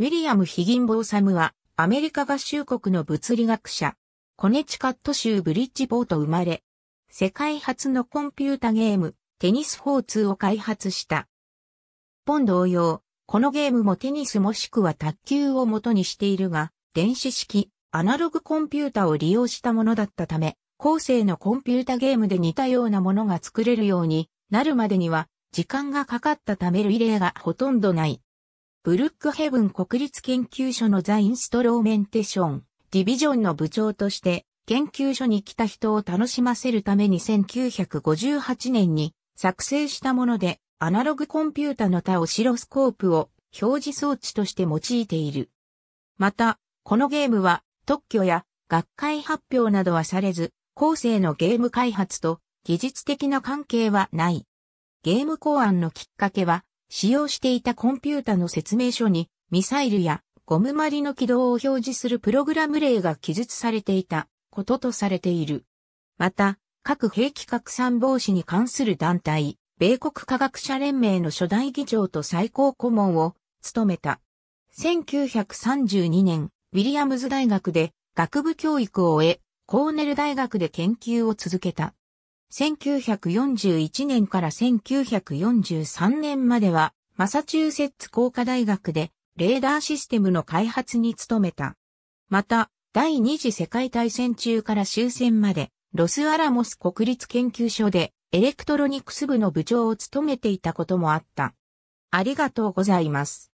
ウィリアム・ヒギンボーサムは、アメリカ合衆国の物理学者、コネチカット州ブリッジボート生まれ、世界初のコンピュータゲーム、テニス42を開発した。本同様、このゲームもテニスもしくは卓球を元にしているが、電子式、アナログコンピュータを利用したものだったため、後世のコンピュータゲームで似たようなものが作れるようになるまでには、時間がかかったためる異例がほとんどない。ブルックヘブン国立研究所のザ・インストローメンテション、ディビジョンの部長として、研究所に来た人を楽しませるために1958年に作成したもので、アナログコンピュータの他オシロスコープを表示装置として用いている。また、このゲームは特許や学会発表などはされず、後世のゲーム開発と技術的な関係はない。ゲーム考案のきっかけは、使用していたコンピュータの説明書に、ミサイルやゴムマリの軌道を表示するプログラム例が記述されていたこととされている。また、核兵器拡散防止に関する団体、米国科学者連盟の初代議長と最高顧問を務めた。1932年、ウィリアムズ大学で学部教育を終え、コーネル大学で研究を続けた。1941年から1943年までは、マサチューセッツ工科大学で、レーダーシステムの開発に努めた。また、第二次世界大戦中から終戦まで、ロスアラモス国立研究所で、エレクトロニクス部の部長を務めていたこともあった。ありがとうございます。